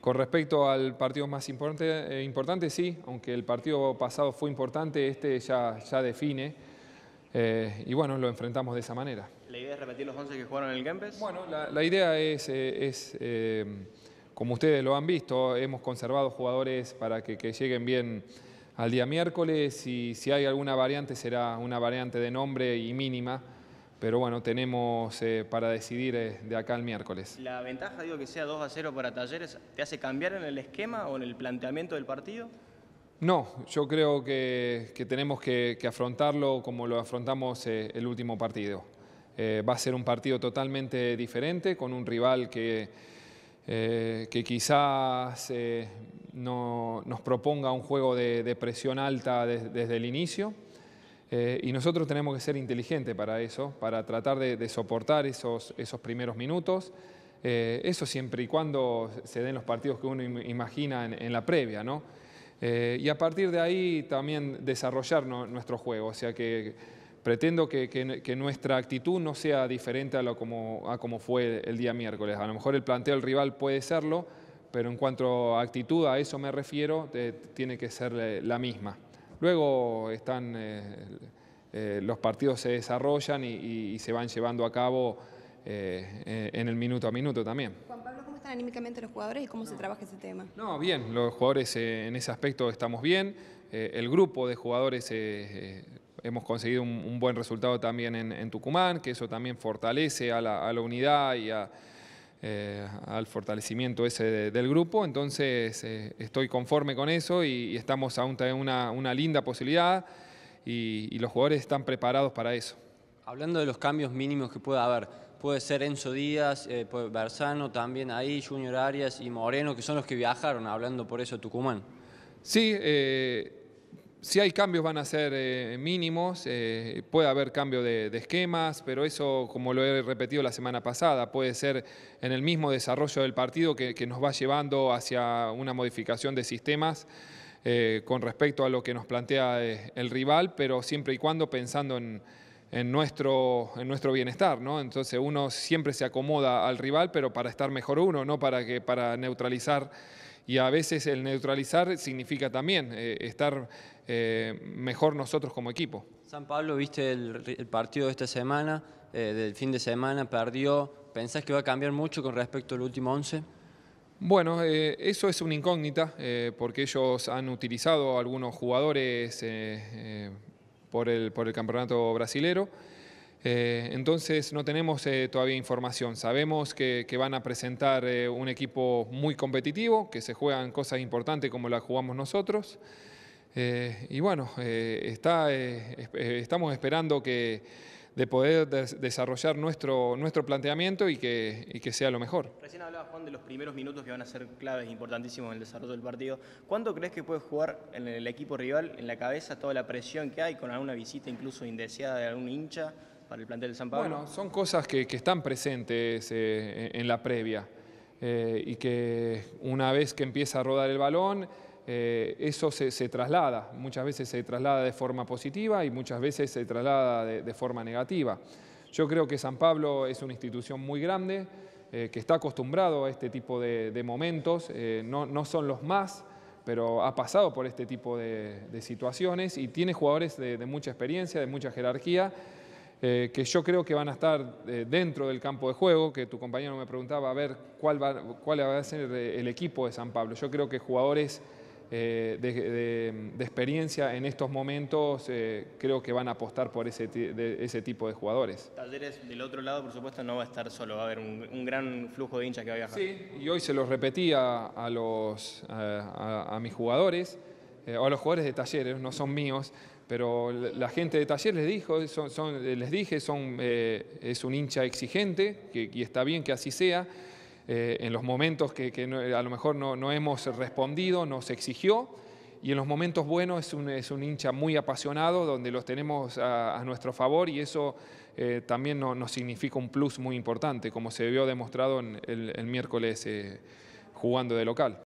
Con respecto al partido más importante, eh, importante, sí, aunque el partido pasado fue importante, este ya, ya define. Eh, y bueno, lo enfrentamos de esa manera. ¿La idea es repetir los 11 que jugaron en el Kempes? Bueno, la, idea es, eh, como ustedes lo han visto, hemos conservado jugadores para que, que, lleguen bien al día miércoles y si hay alguna variante será una variante de nombre y mínima pero bueno, tenemos eh, para decidir eh, de acá el miércoles. ¿La ventaja, digo, que sea 2 a 0 para Talleres, te hace cambiar en el esquema o en el planteamiento del partido? No, yo creo que, tenemos que, afrontarlo como lo afrontamos eh, el último partido. va a ser un partido totalmente diferente, con un rival que, que quizás nos proponga un juego de, presión alta desde el inicio eh, y nosotros tenemos que ser inteligentes para eso, para tratar de, soportar esos, esos primeros minutos. Eh, eso siempre y cuando se den los partidos que uno imagina en, la previa, ¿no? Eh, y a partir de ahí también desarrollar nuestro juego, o sea que pretendo que, nuestra actitud no sea diferente a, lo como, a como fue el día miércoles. A lo mejor el planteo del rival puede serlo, pero en cuanto a actitud, a eso me refiero, tiene que ser la misma. Luego están, eh, eh, los partidos se desarrollan y, se van llevando a cabo eh, en el minuto a minuto también. Juan Pablo, ¿cómo están anímicamente los jugadores y cómo se trabaja ese tema? No, bien, los jugadores en ese aspecto estamos bien. el grupo de jugadores hemos conseguido un, buen resultado también en, Tucumán, que eso también fortalece a la, a la unidad y a eh, al fortalecimiento ese del grupo, entonces eh, estoy conforme con eso y, estamos aún una, linda posibilidad y, los jugadores están preparados para eso. Hablando de los cambios mínimos que pueda haber, puede ser Enzo Díaz, eh, Bersano también ahí, Junior Arias y Moreno, que son los que viajaron, hablando por eso Tucumán. Sí, si hay cambios van a ser eh, mínimos, eh, puede haber cambio de, esquemas, pero eso, como lo he repetido la semana pasada, puede ser en el mismo desarrollo del partido que, nos va llevando hacia una modificación de sistemas eh, con respecto a lo que nos plantea el rival, pero siempre y cuando pensando en, nuestro, en nuestro bienestar, ¿no? Entonces uno siempre se acomoda al rival, pero para estar mejor uno, no para, que, para neutralizar y a veces el neutralizar significa también eh, estar eh, mejor nosotros como equipo. San Pablo, viste el, partido de esta semana, eh, del fin de semana, perdió. ¿Pensás que va a cambiar mucho con respecto al último 11? Bueno, eso es una incógnita porque ellos han utilizado algunos jugadores por, el, por, el, campeonato brasilero. Eh, entonces no tenemos eh, todavía información. Sabemos que, van a presentar eh, un equipo muy competitivo, que se juegan cosas importantes como las jugamos nosotros. y bueno, está, estamos esperando de poder desarrollar nuestro, nuestro planteamiento y que, sea lo mejor. Recién hablaba Juan de los primeros minutos que van a ser claves, importantísimos en el desarrollo del partido. ¿Cuánto crees que puede jugar en el equipo rival, en la cabeza, toda la presión que hay, con alguna visita incluso indeseada de algún hincha? para el plantel de San Pablo? Bueno, son cosas que, están presentes eh, en la previa eh, y que una vez que empieza a rodar el balón, eh, eso se, traslada. Muchas veces se traslada de forma positiva y muchas veces se traslada de, forma negativa. Yo creo que San Pablo es una institución muy grande, que está acostumbrado a este tipo de, momentos, no, son los más, pero ha pasado por este tipo de, situaciones y tiene jugadores de, de, mucha experiencia, de mucha jerarquía eh, que yo creo que van a estar eh, dentro del campo de juego, que tu compañero me preguntaba a ver cuál va, a ser el equipo de San Pablo. Yo creo que jugadores eh, de, experiencia en estos momentos creo que van a apostar por ese, de, ese tipo de jugadores. Talleres del otro lado, por supuesto, no va a estar solo, va a haber un, gran flujo de hinchas que va a viajar. Sí, y hoy se los repetí a mis jugadores. Eh, o a los jugadores de talleres, no son míos, pero la gente de talleres les, dijo, eh, les dije, eh, es un hincha exigente y está bien que así sea. en los momentos que, a lo mejor no, hemos respondido, nos exigió, y en los momentos buenos es un, hincha muy apasionado, donde los tenemos a, nuestro favor y eso también nos significa un plus muy importante, como se vio demostrado el miércoles jugando de local.